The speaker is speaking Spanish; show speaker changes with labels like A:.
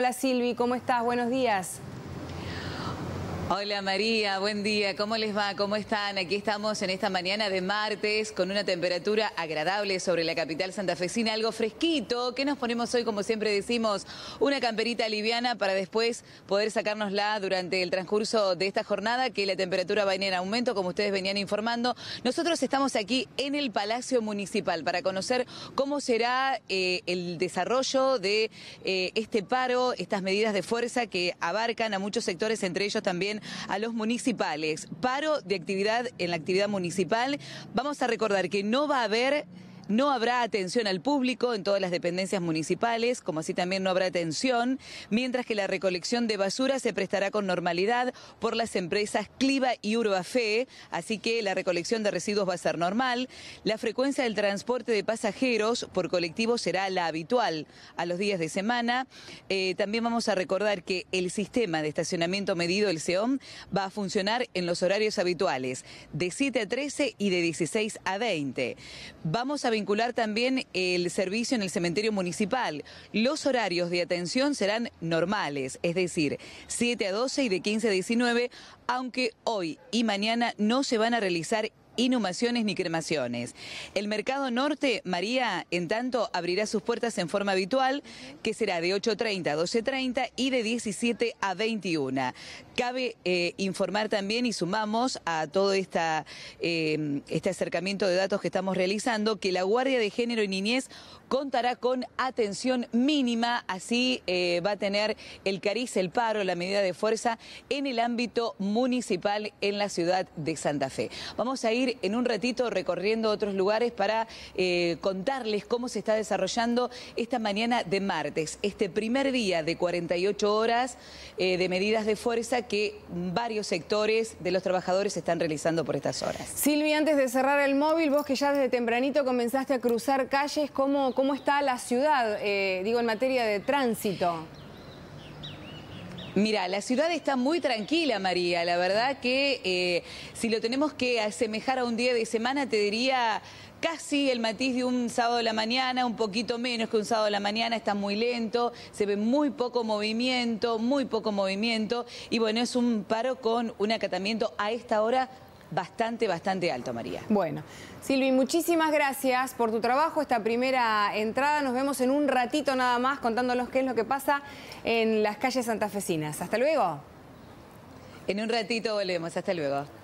A: Hola Silvi, ¿cómo estás? Buenos días.
B: Hola María, buen día. ¿Cómo les va? ¿Cómo están? Aquí estamos en esta mañana de martes con una temperatura agradable sobre la capital santafesina, algo fresquito. ¿Qué nos ponemos hoy? Como siempre decimos, una camperita liviana para después poder sacárnosla durante el transcurso de esta jornada, que la temperatura va a ir en aumento, como ustedes venían informando. Nosotros estamos aquí en el Palacio Municipal para conocer cómo será eh, el desarrollo de eh, este paro, estas medidas de fuerza que abarcan a muchos sectores, entre ellos también a los municipales. Paro de actividad en la actividad municipal. Vamos a recordar que no va a haber no habrá atención al público en todas las dependencias municipales, como así también no habrá atención, mientras que la recolección de basura se prestará con normalidad por las empresas Cliva y Urbafe, así que la recolección de residuos va a ser normal. La frecuencia del transporte de pasajeros por colectivo será la habitual a los días de semana. Eh, también vamos a recordar que el sistema de estacionamiento medido, el SEOM, va a funcionar en los horarios habituales, de 7 a 13 y de 16 a 20. Vamos a vincular también el servicio en el cementerio municipal. Los horarios de atención serán normales, es decir, 7 a 12 y de 15 a 19, aunque hoy y mañana no se van a realizar inhumaciones ni cremaciones. El mercado norte, María, en tanto, abrirá sus puertas en forma habitual, que será de 8.30 a 12.30 y de 17 a 21. Cabe eh, informar también y sumamos a todo esta, eh, este acercamiento de datos que estamos realizando que la Guardia de Género y Niñez contará con atención mínima, así eh, va a tener el cariz, el paro, la medida de fuerza en el ámbito municipal en la ciudad de Santa Fe. Vamos a ir en un ratito recorriendo otros lugares para eh, contarles cómo se está desarrollando esta mañana de martes, este primer día de 48 horas eh, de medidas de fuerza que varios sectores de los trabajadores están realizando por estas horas.
A: Silvia, antes de cerrar el móvil, vos que ya desde tempranito comenzaste a cruzar
B: calles, ¿cómo, está la ciudad,
A: eh, digo, en materia de tránsito?
B: Mira, la ciudad está muy tranquila, María. La verdad que eh, si lo tenemos que asemejar a un día de semana, te diría casi el matiz de un sábado de la mañana, un poquito menos que un sábado de la mañana, está muy lento, se ve muy poco movimiento, muy poco movimiento. Y bueno, es un paro con un acatamiento a esta hora bastante, bastante alto, María.
A: Bueno, Silvi, muchísimas gracias por tu trabajo, esta primera entrada. Nos vemos en un ratito nada más contándonos qué es lo que pasa en las calles santafesinas. Hasta luego.
B: En un ratito volvemos, hasta luego.